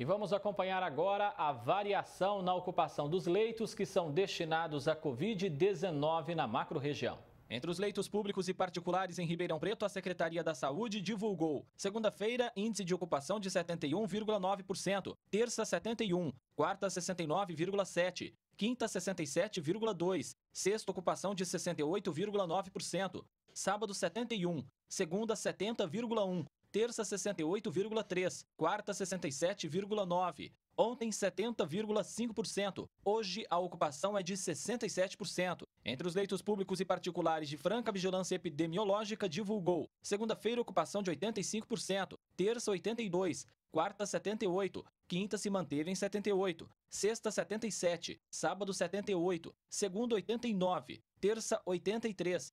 E vamos acompanhar agora a variação na ocupação dos leitos que são destinados à Covid-19 na macro-região. Entre os leitos públicos e particulares em Ribeirão Preto, a Secretaria da Saúde divulgou: segunda-feira, índice de ocupação de 71,9%, terça 71, quarta 69,7, quinta 67,2, sexta ocupação de 68,9%, sábado 71, segunda 70,1, terça 68,3%, quarta 67,9%, ontem 70,5%, hoje a ocupação é de 67%. Entre os leitos públicos e particulares de Franca Vigilância Epidemiológica divulgou segunda-feira ocupação de 85%, terça 82%, quarta 78%, quinta se manteve em 78%, sexta 77%, sábado 78%, segunda 89%, terça 83%,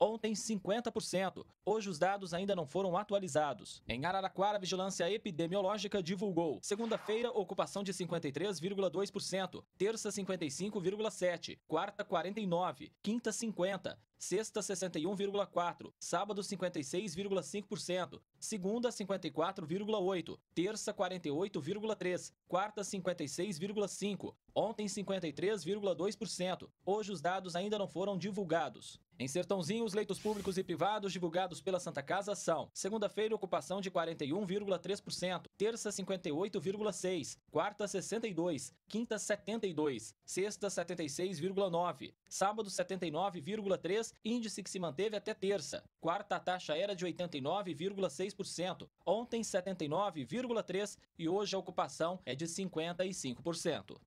Ontem, 50%. Hoje, os dados ainda não foram atualizados. Em Araraquara, a Vigilância Epidemiológica divulgou. Segunda-feira, ocupação de 53,2%. Terça, 55,7%. Quarta, 49%. Quinta, 50% sexta 61,4%, sábado 56,5%, segunda 54,8%, terça 48,3%, quarta 56,5%, ontem 53,2%. Hoje os dados ainda não foram divulgados. Em Sertãozinho, os leitos públicos e privados divulgados pela Santa Casa são: segunda-feira, ocupação de 41,3%, terça 58,6%, quarta 62%, quinta 72%, sexta 76,9%, sábado 79,3% índice que se manteve até terça. Quarta, a taxa era de 89,6%, ontem 79,3% e hoje a ocupação é de 55%.